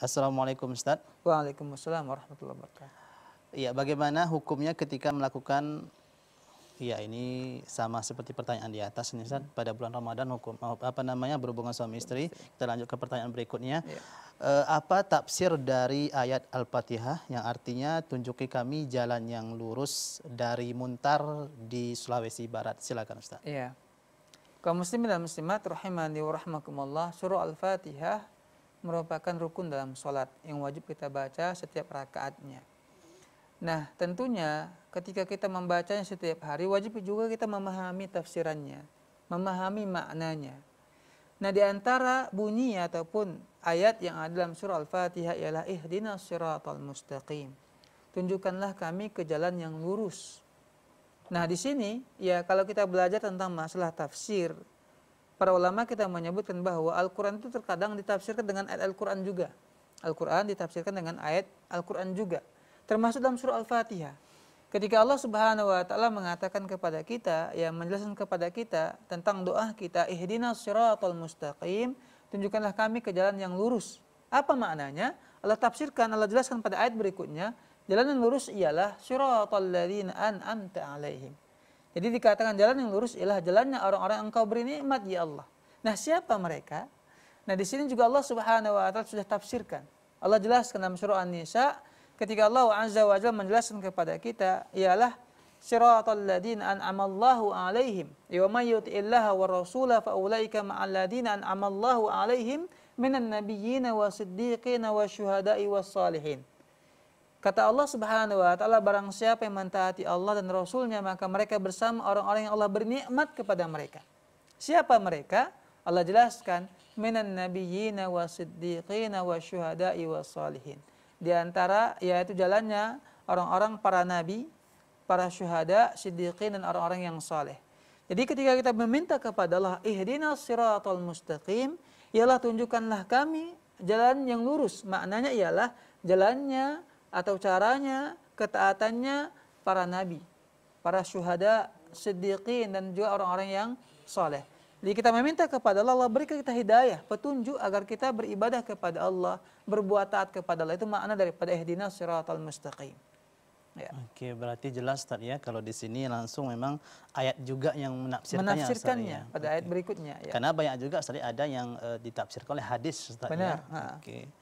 Assalamualaikum Ustaz. Waalaikumsalam warahmatullahi wabarakatuh. Iya, bagaimana hukumnya ketika melakukan Iya, ini sama seperti pertanyaan di atas nih, Ustaz. Hmm. Pada bulan Ramadan hukum oh, apa namanya berhubungan suami istri. Kita lanjut ke pertanyaan berikutnya. Ya. E, apa tafsir dari ayat Al-Fatihah yang artinya tunjuki kami jalan yang lurus dari Muntar di Sulawesi Barat. Silakan Ustaz. Iya. Kaum muslimin dan muslimat rahimani wa rahmakumullah. Surah Al-Fatihah merupakan rukun dalam sholat yang wajib kita baca setiap rakaatnya. Nah, tentunya ketika kita membacanya setiap hari, wajib juga kita memahami tafsirannya, memahami maknanya. Nah, di antara bunyi ataupun ayat yang ada dalam surah Al-Fatihah ialah surat al mustaqim. Tunjukkanlah kami ke jalan yang lurus. Nah, di sini ya kalau kita belajar tentang masalah tafsir, para ulama kita menyebutkan bahwa Al-Quran itu terkadang ditafsirkan dengan ayat Al-Quran juga. Al-Quran ditafsirkan dengan ayat Al-Quran juga. Termasuk dalam surah Al-Fatihah. Ketika Allah Subhanahu wa taala mengatakan kepada kita, yang menjelaskan kepada kita tentang doa kita, ihdina siratal mustaqim, tunjukkanlah kami ke jalan yang lurus. Apa maknanya? Allah tafsirkan, Allah jelaskan pada ayat berikutnya, jalan yang lurus ialah siratal ladhina an'amta alaihim. Jadi dikatakan jalan yang lurus ialah jalannya orang-orang yang engkau beri nikmat ya Allah. Nah siapa mereka? Nah di sini juga Allah subhanahu wa ta'ala sudah tafsirkan. Allah jelaskan dalam surah An-Nisa ketika Allah azza wa jalla menjelaskan kepada kita ialah siratal ladina an'amallahu alaihim Iwa may illaha wa rasula fa ulaika ma'al ladzina an'amallahu alaihim minan nabiyyina wa siddiqina wa syuhada'i was salihin. Kata Allah Subhanahu wa taala barang siapa yang mentaati Allah dan Rasulnya maka mereka bersama orang-orang yang Allah bernikmat kepada mereka. Siapa mereka? Allah jelaskan minan nabiyyina wasiddiqina wasyuhada'i wasalihin. Di antara yaitu jalannya orang-orang para nabi, para syuhada, siddiqin dan orang-orang yang saleh. Jadi ketika kita meminta kepada Allah ihdinas siratal mustaqim, ialah tunjukkanlah kami jalan yang lurus. Maknanya ialah jalannya atau caranya, ketaatannya para nabi, para syuhada, siddiqin dan juga orang-orang yang soleh. Jadi kita meminta kepada Allah, Allah berikan kita hidayah, petunjuk agar kita beribadah kepada Allah, berbuat taat kepada Allah. Itu makna daripada ihdina siratal mustaqim. Ya. Oke, berarti jelas tadi ya kalau di sini langsung memang ayat juga yang menafsirkannya. Ya. Menafsirkannya pada Oke. ayat berikutnya. Ya. Karena banyak juga tadi ada yang e, ditafsirkan oleh hadis. Ya. Benar. Ya. Oke.